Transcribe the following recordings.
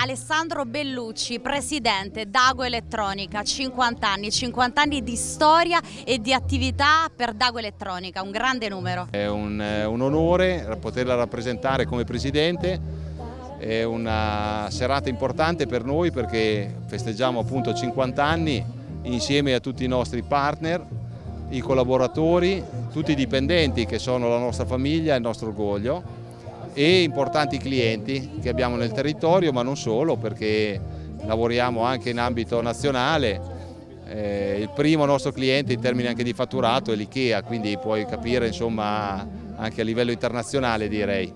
Alessandro Bellucci, presidente Dago Elettronica, 50 anni, 50 anni di storia e di attività per Dago Elettronica, un grande numero. È un, eh, un onore poterla rappresentare come presidente, è una serata importante per noi perché festeggiamo appunto 50 anni insieme a tutti i nostri partner, i collaboratori, tutti i dipendenti che sono la nostra famiglia e il nostro orgoglio e importanti clienti che abbiamo nel territorio, ma non solo, perché lavoriamo anche in ambito nazionale. Eh, il primo nostro cliente in termini anche di fatturato è l'IKEA, quindi puoi capire insomma anche a livello internazionale direi.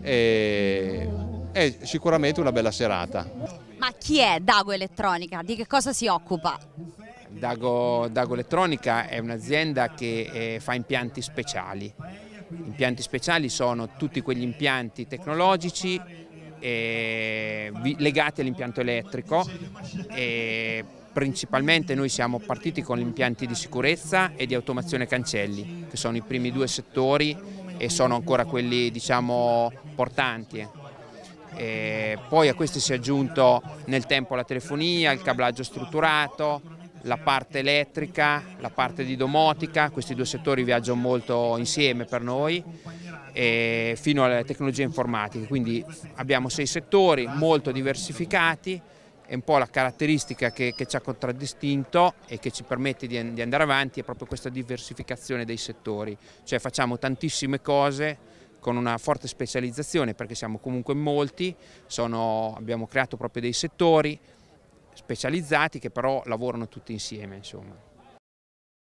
E, è sicuramente una bella serata. Ma chi è Dago Elettronica? Di che cosa si occupa? Dago, Dago Elettronica è un'azienda che eh, fa impianti speciali Impianti speciali sono tutti quegli impianti tecnologici eh, legati all'impianto elettrico. Eh, principalmente noi siamo partiti con gli impianti di sicurezza e di automazione cancelli, che sono i primi due settori e sono ancora quelli diciamo portanti. Eh. E poi a questi si è aggiunto nel tempo la telefonia, il cablaggio strutturato, la parte elettrica, la parte di domotica, questi due settori viaggiano molto insieme per noi, eh, fino alle tecnologie informatiche, quindi abbiamo sei settori molto diversificati, è un po' la caratteristica che, che ci ha contraddistinto e che ci permette di, di andare avanti è proprio questa diversificazione dei settori, cioè facciamo tantissime cose, con una forte specializzazione perché siamo comunque molti, sono, abbiamo creato proprio dei settori, specializzati che però lavorano tutti insieme. Insomma.